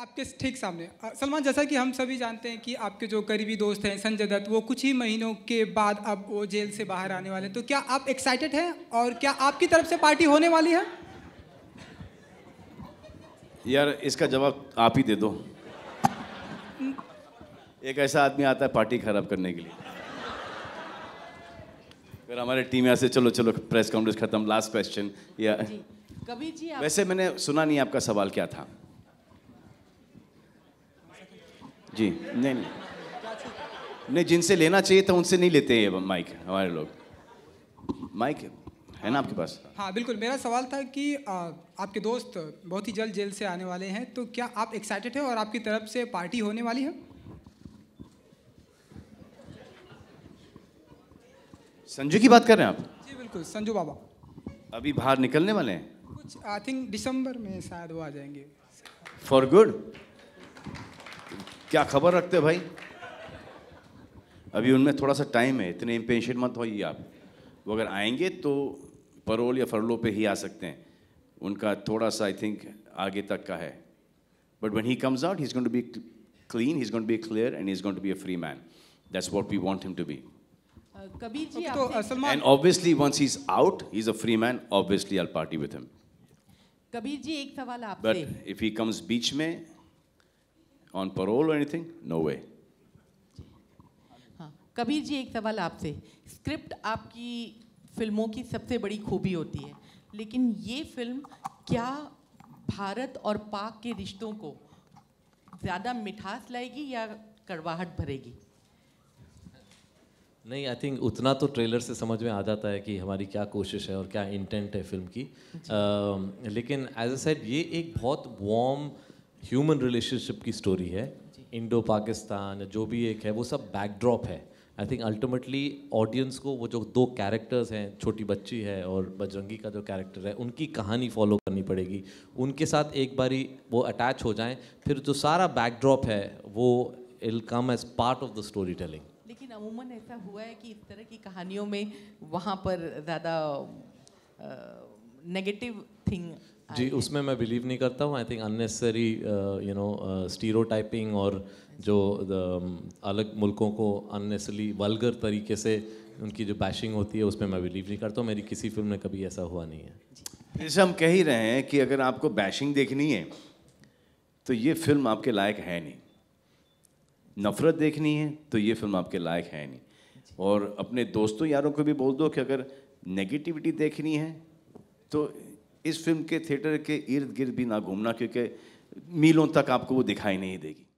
आपके ठीक सामने सलमान जैसा कि हम सभी जानते हैं कि आपके जो करीबी दोस्त हैं संजय दत्त वो कुछ ही महीनों के बाद अब वो जेल से बाहर आने वाले हैं तो क्या आप एक्साइटेड हैं और क्या आपकी तरफ से पार्टी होने वाली है यार इसका जवाब आप ही दे दो एक ऐसा आदमी आता है पार्टी खराब करने के लिए फिर हमारे टीम यहाँ से चलो चलो प्रेस कॉन्फ्रेंस खत्म लास्ट क्वेश्चन या कभी जी आप... वैसे मैंने सुना नहीं आपका सवाल क्या था जी नहीं नहीं नहीं जिनसे लेना चाहिए था उनसे नहीं लेते हैं माइक हमारे लोग माइक है ना आपके पास हाँ बिल्कुल मेरा सवाल था कि आ, आपके दोस्त बहुत ही जल्द जेल से आने वाले हैं तो क्या आप एक्साइटेड हैं और आपकी तरफ से पार्टी होने वाली है संजू की बात कर रहे हैं आप जी बिल्कुल संजू बाबा अभी बाहर निकलने वाले हैं कुछ आई थिंक दिसंबर में शायद वो आ जाएंगे फॉर गुड क्या खबर रखते भाई अभी उनमें थोड़ा सा टाइम है इतने इम्पेंशन मत होइए आप वो अगर आएंगे तो परोल या फरलो पे ही आ सकते हैं उनका थोड़ा सा आई थिंक आगे तक का है but once he comes out he is to be clean he is to be clear and he is to be a free man that's what we want him to be Kabir ji तो Salman and obviously once he is out he is a free man obviously I party with him Kabir ji एक सवाल आपसे but if he comes बीच में on parole or anything? No way. हाँ, कबीर जी एक सवाल आपसे स्क्रिप्ट आपकी फिल्मों की सबसे बड़ी खूबी होती है लेकिन ये फिल्म क्या भारत और पाक के रिश्तों को ज़्यादा मिठास लाएगी या कड़वाहट भरेगी नहीं आई थिंक उतना तो ट्रेलर से समझ में आ जाता है कि हमारी क्या कोशिश है और क्या इंटेंट है फिल्म की आ, लेकिन एज अ साइड ये एक बहुत वार्म ह्यूमन रिलेशनशिप की स्टोरी है इंडो पाकिस्तान जो भी एक है वो सब बैकड्रॉप है आई थिंक अल्टीमेटली ऑडियंस को वो जो दो कैरेक्टर्स हैं छोटी बच्ची है और बजरंगी का जो कैरेक्टर है उनकी कहानी फॉलो करनी पड़ेगी उनके साथ एक बारी वो अटैच हो जाएं फिर जो सारा बैकड्रॉप है वो will come as part of the story telling लेकिन अमूमन ऐसा हुआ है कि इस तरह की कहानियों में वहाँ पर ज़्यादा नेगेटिव थिंग जी उसमें मैं बिलीव नहीं करता हूँ I think unnecessary you know stereo और जो um, अलग मुल्कों को अननेसली वलगर तरीके से उनकी जो बैशिंग होती है उसमें मैं बिलीव नहीं करता हूँ मेरी किसी फिल्म में कभी ऐसा हुआ नहीं है जैसे हम कह ही रहे हैं कि अगर आपको बैशिंग देखनी है तो ये फिल्म आपके लायक है नहीं नफ़रत देखनी है तो ये फिल्म आपके लायक है नहीं और अपने दोस्तों यारों को भी बोल दो कि अगर नेगेटिविटी देखनी है तो इस फिल्म के थिएटर के इर्द गिर्द भी ना घूमना क्योंकि मीलों तक आपको वो दिखाई नहीं देगी